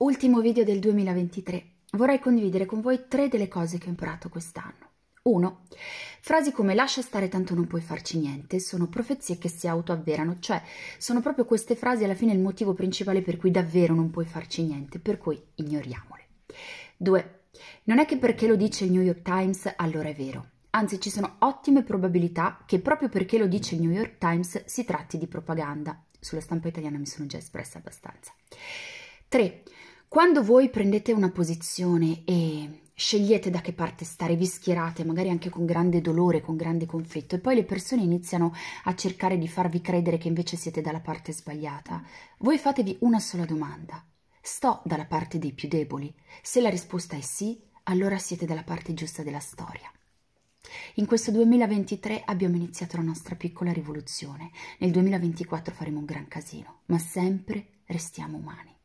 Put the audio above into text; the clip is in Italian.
Ultimo video del 2023. Vorrei condividere con voi tre delle cose che ho imparato quest'anno. 1. Frasi come lascia stare tanto non puoi farci niente sono profezie che si autoavverano, cioè sono proprio queste frasi alla fine il motivo principale per cui davvero non puoi farci niente, per cui ignoriamole. 2. Non è che perché lo dice il New York Times allora è vero. Anzi, ci sono ottime probabilità che proprio perché lo dice il New York Times si tratti di propaganda. Sulla stampa italiana mi sono già espressa abbastanza. 3. Quando voi prendete una posizione e scegliete da che parte stare, vi schierate, magari anche con grande dolore, con grande conflitto, e poi le persone iniziano a cercare di farvi credere che invece siete dalla parte sbagliata, voi fatevi una sola domanda. Sto dalla parte dei più deboli? Se la risposta è sì, allora siete dalla parte giusta della storia. In questo 2023 abbiamo iniziato la nostra piccola rivoluzione, nel 2024 faremo un gran casino, ma sempre restiamo umani.